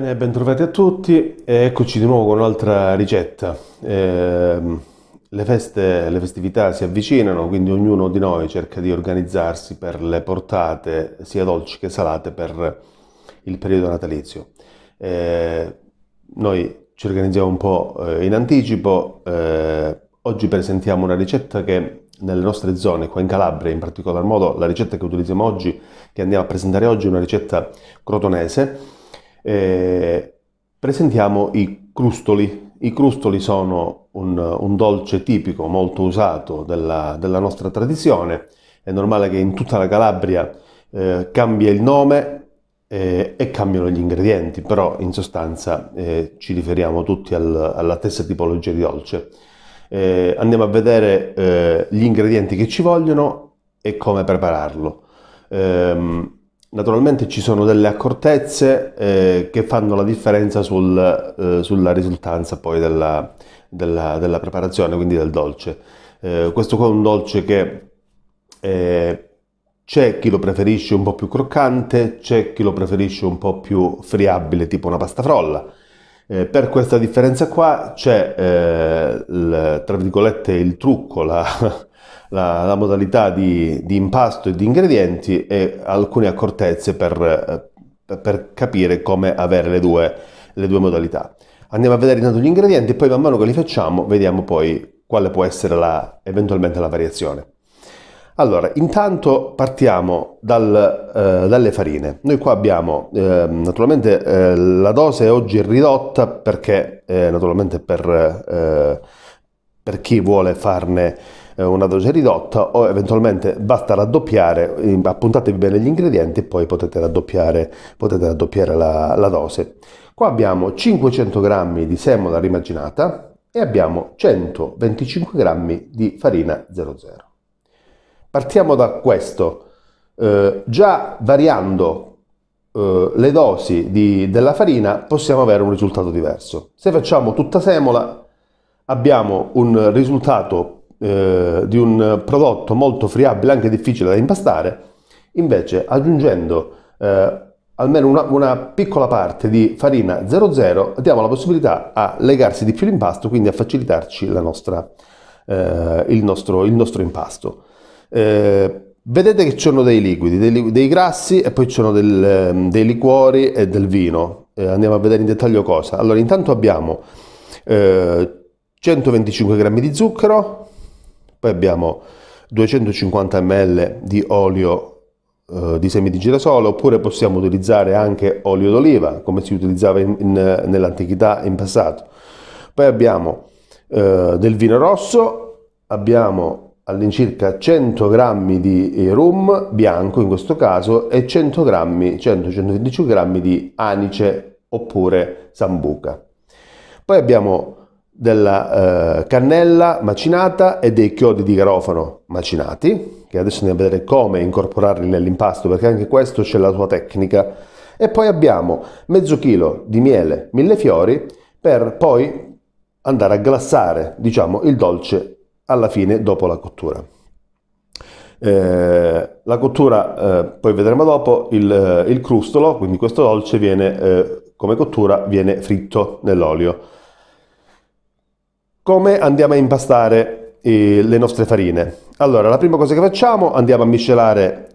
Bene, bentrovati a tutti eccoci di nuovo con un'altra ricetta. Eh, le feste, le festività si avvicinano, quindi ognuno di noi cerca di organizzarsi per le portate sia dolci che salate per il periodo natalizio. Eh, noi ci organizziamo un po' eh, in anticipo, eh, oggi presentiamo una ricetta che nelle nostre zone, qua in Calabria in particolar modo, la ricetta che utilizziamo oggi, che andiamo a presentare oggi, è una ricetta crotonese eh, presentiamo i crustoli. I crustoli sono un, un dolce tipico molto usato della, della, nostra tradizione. È normale che in tutta la Calabria eh, cambia il nome eh, e cambiano gli ingredienti, però in sostanza eh, ci riferiamo tutti al, alla stessa tipologia di dolce. Eh, andiamo a vedere eh, gli ingredienti che ci vogliono e come prepararlo. Um, Naturalmente ci sono delle accortezze eh, che fanno la differenza sul, eh, sulla risultanza poi della, della, della, preparazione, quindi del dolce. Eh, questo qua è un dolce che eh, c'è chi lo preferisce un po' più croccante, c'è chi lo preferisce un po' più friabile, tipo una pasta frolla. Eh, per questa differenza qua c'è, eh, il, tra virgolette, il trucco, la, la, la modalità di, di, impasto e di ingredienti e alcune accortezze per, eh, per capire come avere le due, le due modalità. Andiamo a vedere intanto gli ingredienti e poi man mano che li facciamo vediamo poi quale può essere la, eventualmente la variazione. Allora, intanto partiamo dal, eh, dalle farine. Noi qua abbiamo, eh, naturalmente eh, la dose oggi ridotta perché, eh, naturalmente per, eh, per, chi vuole farne eh, una dose ridotta o eventualmente basta raddoppiare, appuntatevi bene gli ingredienti e poi potete raddoppiare, potete raddoppiare la, la dose. Qua abbiamo 500 g di semola rimaginata e abbiamo 125 g di farina 00. Partiamo da questo. Eh, già variando Uh, le dosi di, della farina possiamo avere un risultato diverso. Se facciamo tutta semola abbiamo un risultato eh, di un prodotto molto friabile, anche difficile da impastare, invece aggiungendo eh, almeno una, una, piccola parte di farina 00 diamo la possibilità a legarsi di più l'impasto, quindi a facilitarci nostra, eh, il, nostro, il, nostro, impasto. Eh, vedete che ci sono dei liquidi, dei, dei grassi e poi ci sono ehm, dei liquori e del vino. Eh, andiamo a vedere in dettaglio cosa. Allora, intanto abbiamo 125 eh, g di zucchero, poi abbiamo 250 ml di olio eh, di semi di girasole oppure possiamo utilizzare anche olio d'oliva come si utilizzava nell'antichità in passato. Poi abbiamo eh, del vino rosso, abbiamo all'incirca 100 g di eh, rum bianco in questo caso e 100 g, 100-115 g di anice oppure sambuca. Poi abbiamo della eh, cannella macinata e dei chiodi di garofano macinati, che adesso andiamo a vedere come incorporarli nell'impasto, perché anche questo c'è la sua tecnica. E poi abbiamo mezzo chilo di miele mille fiori per poi andare a glassare, diciamo, il dolce alla fine dopo la cottura. Eh, la cottura, eh, poi vedremo dopo, il, eh, il, crustolo, quindi questo dolce viene, eh, come cottura, viene fritto nell'olio. Come andiamo a impastare eh, le nostre farine? Allora, la prima cosa che facciamo, andiamo a miscelare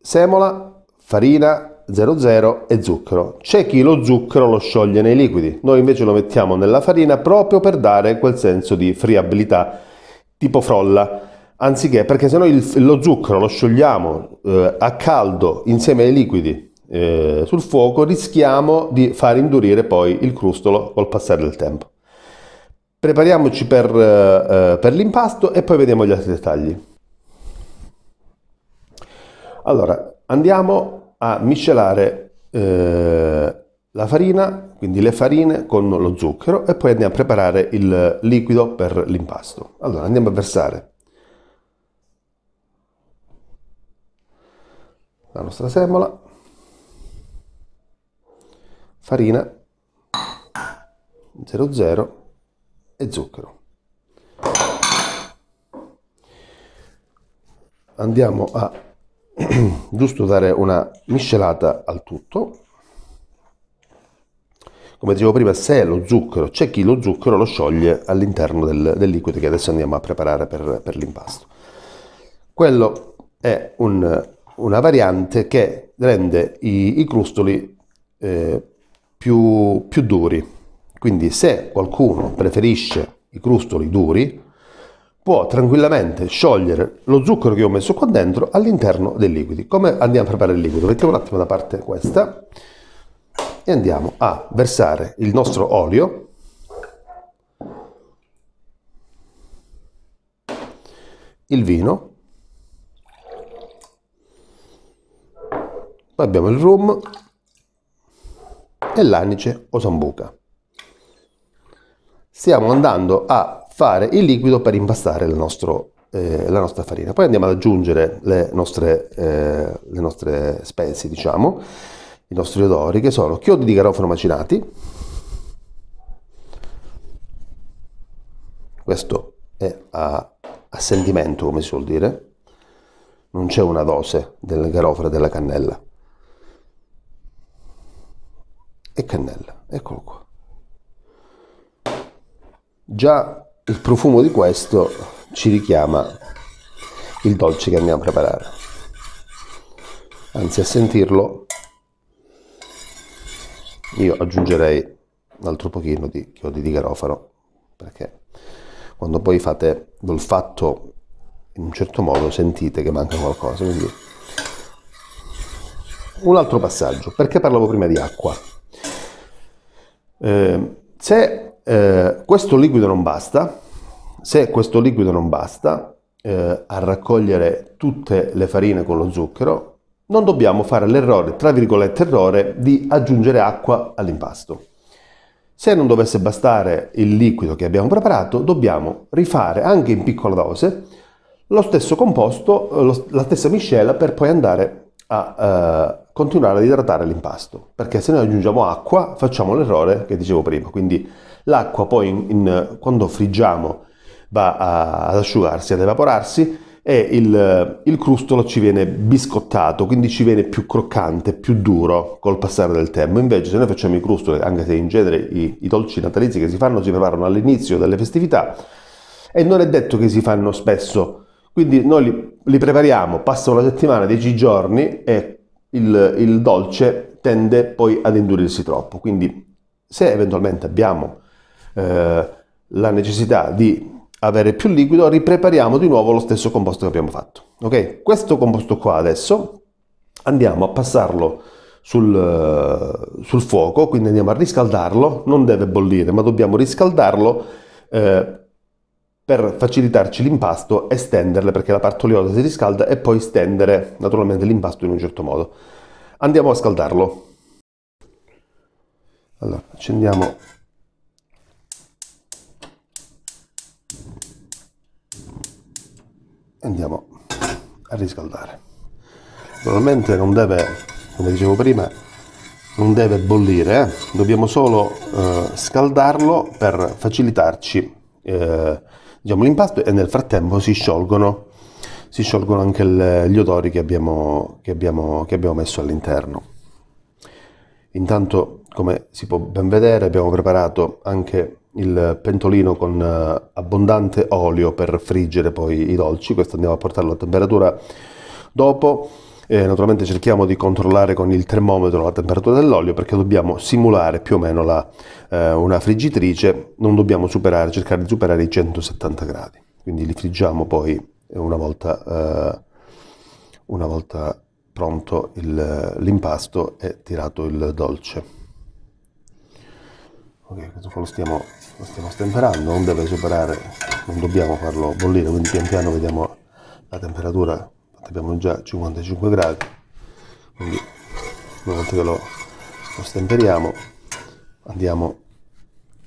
semola, farina, 00 e zucchero. C'è chi lo zucchero lo scioglie nei liquidi, noi invece lo mettiamo nella farina proprio per dare quel senso di friabilità, tipo frolla. Anziché, perché se noi lo zucchero lo sciogliamo eh, a caldo insieme ai liquidi eh, sul fuoco, rischiamo di far indurire poi il crustolo col passare del tempo. Prepariamoci per, eh, per l'impasto e poi vediamo gli altri dettagli. Allora, andiamo a miscelare eh, la farina, quindi le farine con lo zucchero e poi andiamo a preparare il liquido per l'impasto. Allora, andiamo a versare la nostra semola, farina 00 e zucchero. Andiamo a giusto dare una miscelata al tutto. Come dicevo prima, se lo zucchero, c'è chi lo zucchero lo scioglie all'interno del, del, liquido che adesso andiamo a preparare per, per l'impasto. Quello è un, una variante che rende i, i crustoli eh, più, più duri, quindi se qualcuno preferisce i crustoli duri, può tranquillamente sciogliere lo zucchero che ho messo qua dentro all'interno dei liquidi. Come andiamo a preparare il liquido? Mettiamo un attimo da parte questa e andiamo a versare il nostro olio il vino poi abbiamo il rum e l'anice o sambuca stiamo andando a fare il liquido per impastare la, nostro, eh, la nostra farina. Poi andiamo ad aggiungere le nostre, eh, le nostre spezie, diciamo, i nostri odori, che sono chiodi di garofano macinati, questo è a, a sentimento, come si vuol dire, non c'è una dose del garofano e della cannella. E cannella, eccolo qua. Già il profumo di questo ci richiama il dolce che andiamo a preparare. Anzi, a sentirlo, io aggiungerei un altro pochino di chiodi di garofano, perché quando poi fate l'olfatto in un certo modo sentite che manca qualcosa. Quindi un altro passaggio, perché parlavo prima di acqua? Eh, se eh, questo liquido non basta, se questo liquido non basta eh, a raccogliere tutte le farine con lo zucchero, non dobbiamo fare l'errore, tra virgolette errore, di aggiungere acqua all'impasto. Se non dovesse bastare il liquido che abbiamo preparato, dobbiamo rifare anche in piccola dose lo stesso composto, eh, lo, la stessa miscela per poi andare a, eh, continuare ad idratare l'impasto, perché se noi aggiungiamo acqua facciamo l'errore che dicevo prima, quindi l'acqua poi in, in, quando friggiamo va a, ad asciugarsi, ad evaporarsi e il, il crustolo ci viene biscottato, quindi ci viene più croccante, più duro col passare del tempo. Invece se noi facciamo i crustoli, anche se in genere i, i dolci natalizi che si fanno si preparano all'inizio delle festività e non è detto che si fanno spesso, quindi noi li, li prepariamo, passa una settimana, dieci giorni e il, il dolce tende poi ad indurirsi troppo. Quindi se eventualmente abbiamo eh, la necessità di avere più liquido, riprepariamo di nuovo lo stesso composto che abbiamo fatto. Ok? Questo composto qua adesso andiamo a passarlo sul, eh, sul fuoco, quindi andiamo a riscaldarlo, non deve bollire, ma dobbiamo riscaldarlo eh, per facilitarci l'impasto e stenderle, perché la parte oliosa si riscalda e poi stendere naturalmente l'impasto in un certo modo. Andiamo a scaldarlo. Allora, accendiamo andiamo a riscaldare naturalmente non deve come dicevo prima non deve bollire eh? dobbiamo solo eh, scaldarlo per facilitarci eh, diciamo, l'impasto e nel frattempo si sciolgono si sciolgono anche il, gli odori che abbiamo, che abbiamo, che abbiamo messo all'interno. Intanto, come si può ben vedere, abbiamo preparato anche il pentolino con eh, abbondante olio per friggere poi i dolci, questo andiamo a portarlo a temperatura dopo. Eh, naturalmente cerchiamo di controllare con il termometro la temperatura dell'olio perché dobbiamo simulare più o meno la, eh, una friggitrice, non dobbiamo superare, cercare di superare i 170 gradi. Quindi li friggiamo poi una volta, eh, una volta pronto l'impasto e tirato il dolce. Ok, questo lo stiamo, lo stiamo stemperando, non deve superare, non dobbiamo farlo bollire, quindi pian piano vediamo la temperatura, abbiamo già 55 gradi, quindi una volta che lo, lo stemperiamo andiamo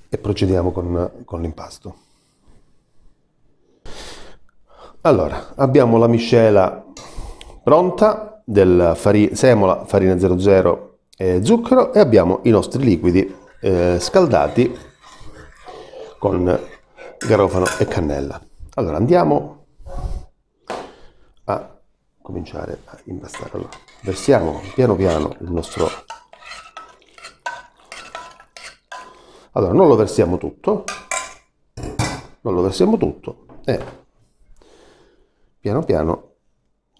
e procediamo con, con l'impasto. Allora, abbiamo la miscela pronta del fari semola, farina 00 e zucchero e abbiamo i nostri liquidi eh, scaldati con garofano e cannella. Allora, andiamo a cominciare a impastare. Allora, versiamo piano piano il nostro... Allora, non lo versiamo tutto, non lo versiamo tutto e piano piano,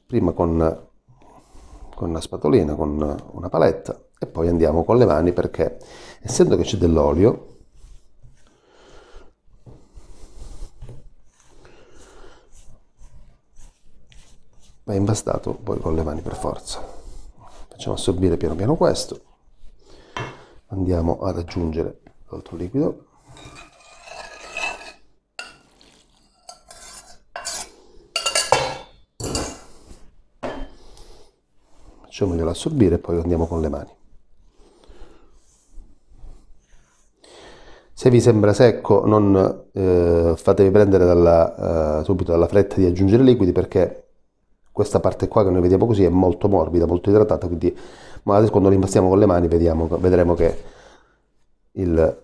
prima con, con una spatolina, con una paletta e poi andiamo con le mani perché essendo che c'è dell'olio va imbastato poi con le mani per forza. Facciamo assorbire piano piano questo, andiamo ad aggiungere l'altro liquido facciamoglielo assorbire e poi andiamo con le mani. Se vi sembra secco non eh, fatevi prendere dalla, eh, subito dalla fretta di aggiungere liquidi perché questa parte qua che noi vediamo così è molto morbida, molto idratata, quindi magari quando l'impastiamo con le mani vediamo, vedremo che il,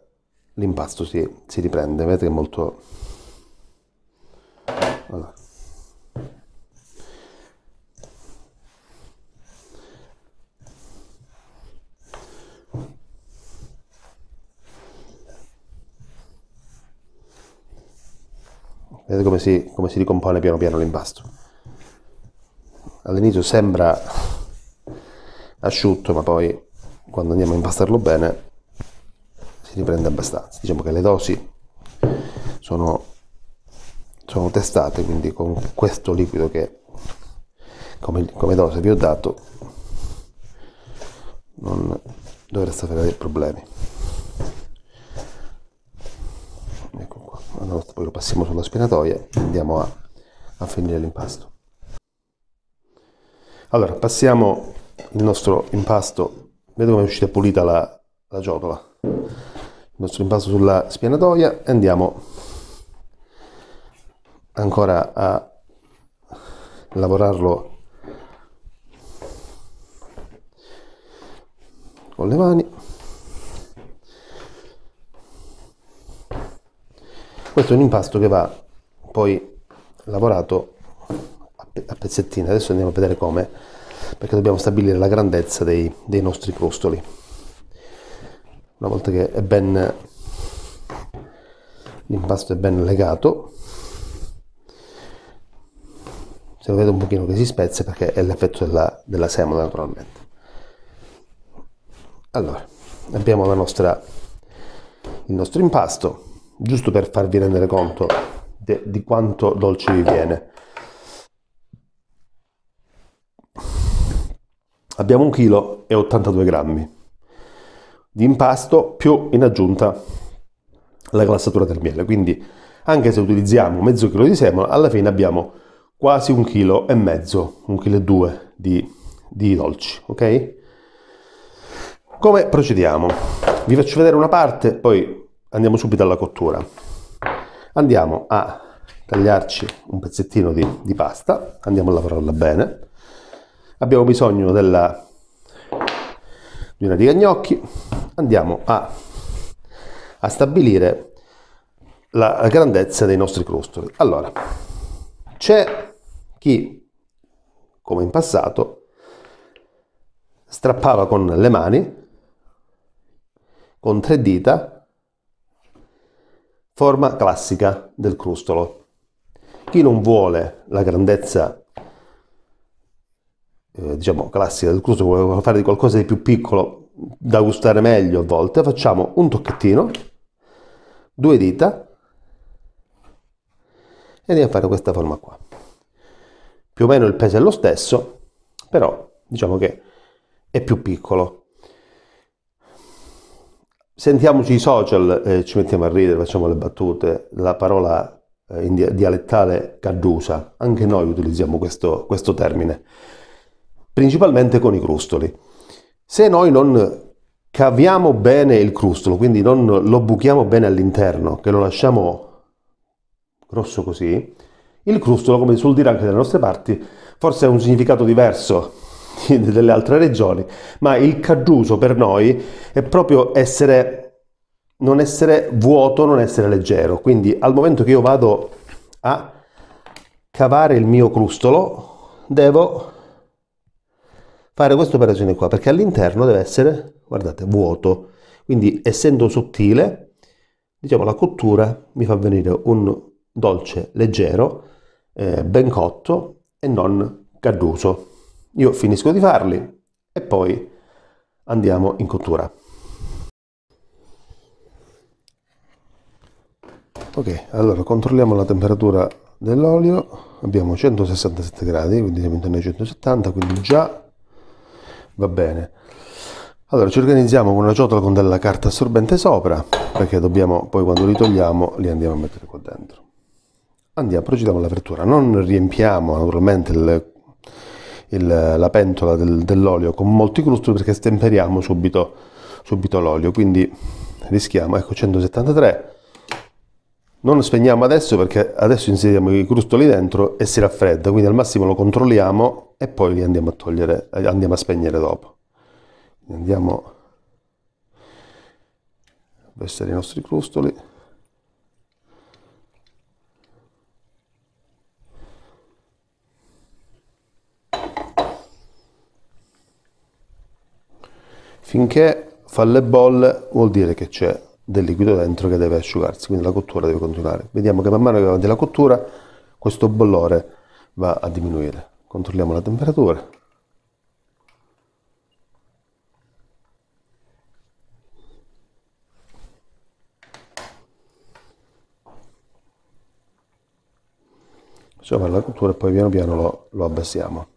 l'impasto si, si riprende, vedete che è molto... Allora. Vedete come si, come si ricompone piano piano l'impasto. All'inizio sembra asciutto, ma poi quando andiamo a impastarlo bene si riprende abbastanza. Diciamo che le dosi sono, sono testate, quindi con questo liquido che come, come dose vi ho dato non dovreste avere dei problemi. passiamo sulla spinatoia e andiamo a, a finire l'impasto. Allora, passiamo il nostro impasto, vedo come è uscita pulita la, la ciotola, il nostro impasto sulla spianatoia e andiamo ancora a lavorarlo con le mani Questo è un impasto che va poi lavorato a pezzettini, adesso andiamo a vedere come, perché dobbiamo stabilire la grandezza dei, dei nostri crostoli. Una volta che è ben l'impasto è ben legato, se lo vedo un pochino che si spezza perché è l'effetto della, della semola naturalmente. Allora, abbiamo nostra, il nostro impasto, giusto per farvi rendere conto de, di quanto dolce vi viene. Abbiamo 1 kg e 82 grammi di impasto più in aggiunta la glassatura del miele, quindi anche se utilizziamo mezzo chilo di semola, alla fine abbiamo quasi un chilo e mezzo, un chilo e due di, di dolci, ok? Come procediamo? Vi faccio vedere una parte, poi andiamo subito alla cottura. Andiamo a tagliarci un pezzettino di, di pasta, andiamo a lavorarla bene. Abbiamo bisogno della, di una riga gnocchi, andiamo a, a stabilire la, la grandezza dei nostri crostoli. Allora, c'è chi, come in passato, strappava con le mani, con tre dita, forma classica del crustolo. Chi non vuole la grandezza, eh, diciamo, classica del crustolo, vuole fare di qualcosa di più piccolo da gustare meglio a volte, facciamo un tocchettino, due dita e andiamo a fare questa forma qua. Più o meno il peso è lo stesso, però diciamo che è più piccolo Sentiamoci i social, eh, ci mettiamo a ridere, facciamo le battute, la parola eh, in dialettale caddusa, anche noi utilizziamo questo, questo termine, principalmente con i crustoli. Se noi non caviamo bene il crustolo, quindi non lo buchiamo bene all'interno, che lo lasciamo grosso così, il crustolo, come si suol dire anche dalle nostre parti, forse ha un significato diverso delle altre regioni, ma il Caggiuso per noi è proprio essere, non essere vuoto, non essere leggero. Quindi al momento che io vado a cavare il mio crustolo, devo fare questa operazione qua, perché all'interno deve essere, guardate, vuoto. Quindi essendo sottile, diciamo la cottura mi fa venire un dolce leggero, eh, ben cotto e non cadduso. Io finisco di farli e poi andiamo in cottura. Ok, allora controlliamo la temperatura dell'olio, abbiamo 167 gradi, quindi siamo intorno ai 170, quindi già va bene. Allora ci organizziamo con una ciotola con della carta assorbente sopra, perché dobbiamo poi quando li togliamo li andiamo a mettere qua dentro. Andiamo, procediamo alla frittura, non riempiamo naturalmente il il, la pentola del, dell'olio con molti crustoli perché stemperiamo subito, subito l'olio, quindi rischiamo, ecco 173, non spegniamo adesso perché adesso inseriamo i crustoli dentro e si raffredda, quindi al massimo lo controlliamo e poi li andiamo a togliere, eh, andiamo a spegnere dopo. Andiamo a versare i nostri crustoli. Finché fa le bolle vuol dire che c'è del liquido dentro che deve asciugarsi, quindi la cottura deve continuare. Vediamo che man mano che va avanti la cottura questo bollore va a diminuire. Controlliamo la temperatura. Facciamo la cottura e poi piano piano lo, lo abbassiamo.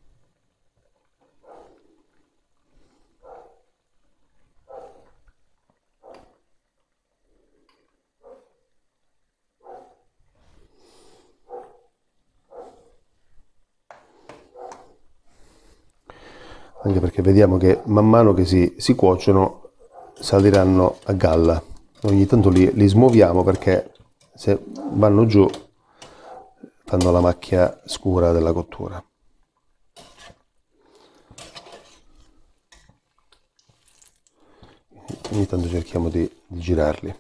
anche perché vediamo che man mano che si, si cuociono saliranno a galla. Ogni tanto li, li smuoviamo perché se vanno giù fanno la macchia scura della cottura. Ogni tanto cerchiamo di, di girarli.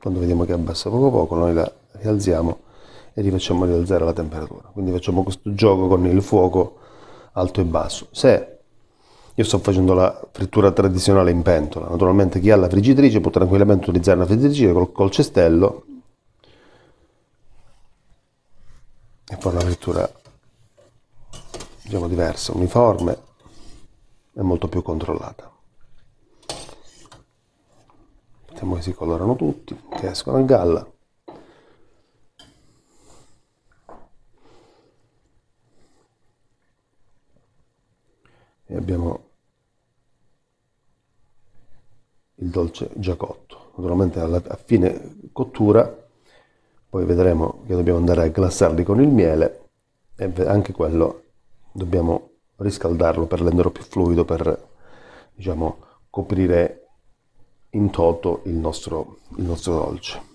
Quando vediamo che abbassa poco poco noi la rialziamo e rifacciamo rialzare la temperatura. Quindi facciamo questo gioco con il fuoco alto e basso. Se io sto facendo la frittura tradizionale in pentola, naturalmente chi ha la friggitrice può tranquillamente utilizzare una friggitrice col, col cestello e poi una frittura diciamo diversa, uniforme e molto più controllata. Aspettiamo che si colorano tutti, che escono a galla. abbiamo il dolce già cotto. Naturalmente alla, a fine cottura poi vedremo che dobbiamo andare a glassarli con il miele e anche quello dobbiamo riscaldarlo per renderlo più fluido, per diciamo, coprire in toto il nostro, il nostro dolce.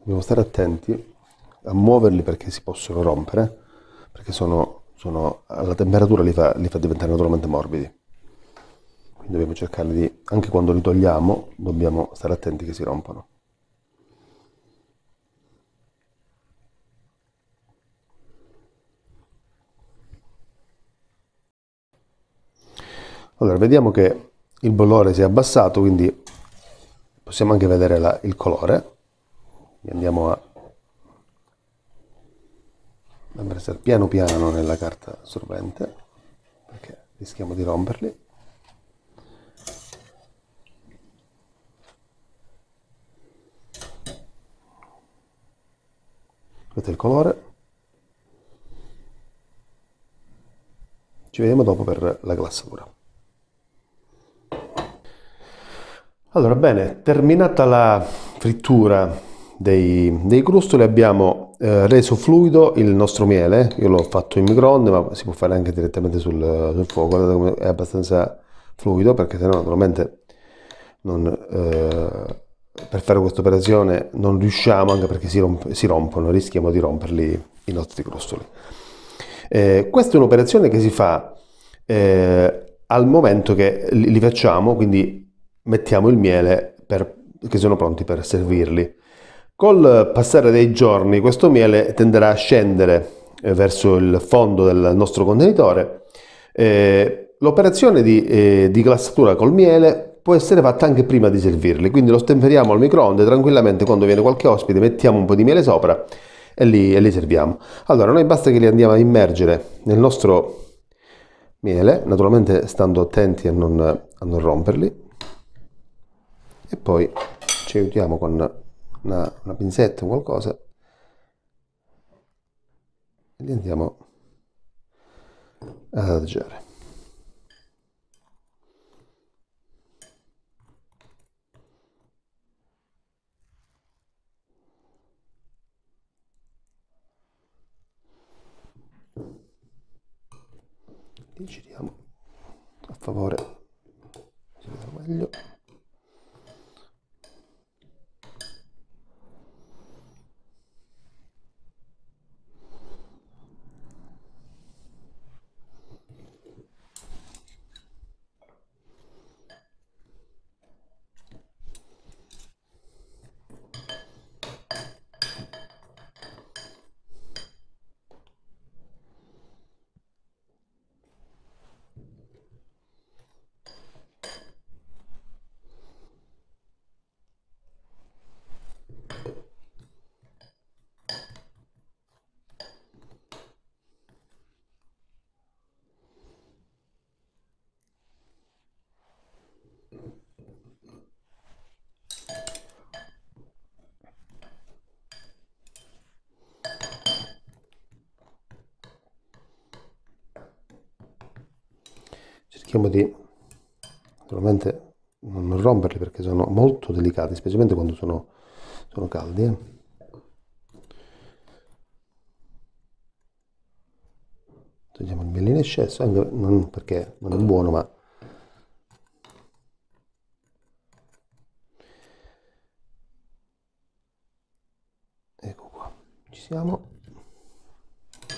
dobbiamo stare attenti a muoverli perché si possono rompere, perché sono, sono, alla temperatura li fa, li fa, diventare naturalmente morbidi. Quindi dobbiamo cercare di, anche quando li togliamo, dobbiamo stare attenti che si rompano. Allora, vediamo che il bollore si è abbassato, quindi possiamo anche vedere la, il colore li andiamo a prendere piano piano nella carta assorbente perché rischiamo di romperli vedete il colore ci vediamo dopo per la glassatura allora bene terminata la frittura dei, dei crustoli abbiamo eh, reso fluido il nostro miele, io l'ho fatto in microonde ma si può fare anche direttamente sul, sul fuoco, guardate come è abbastanza fluido perché sennò naturalmente non, eh, per fare questa operazione non riusciamo anche perché si, romp si rompono, rischiamo di romperli i nostri crostoli. Eh, questa è un'operazione che si fa eh, al momento che li, li facciamo, quindi mettiamo il miele per, che sono pronti per servirli. Col passare dei giorni questo miele tenderà a scendere eh, verso il fondo del nostro contenitore. Eh, l'operazione di, eh, di, glassatura col miele può essere fatta anche prima di servirli, quindi lo stemperiamo al microonde tranquillamente quando viene qualche ospite, mettiamo un po' di miele sopra e li, e li serviamo. Allora noi basta che li andiamo a immergere nel nostro miele, naturalmente stando attenti a non, a non romperli, e poi ci aiutiamo con una, una pinzetta o qualcosa e li andiamo ad adagiare. Li giriamo a favore, si vede meglio. cerchiamo di naturalmente non romperli perché sono molto delicati, specialmente quando sono, sono caldi. Eh. Togliamo il in eccesso, anche non perché non è buono, ma ecco qua, ci siamo.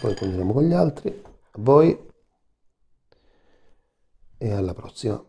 Poi condividiamo con gli altri. A voi e alla prossima.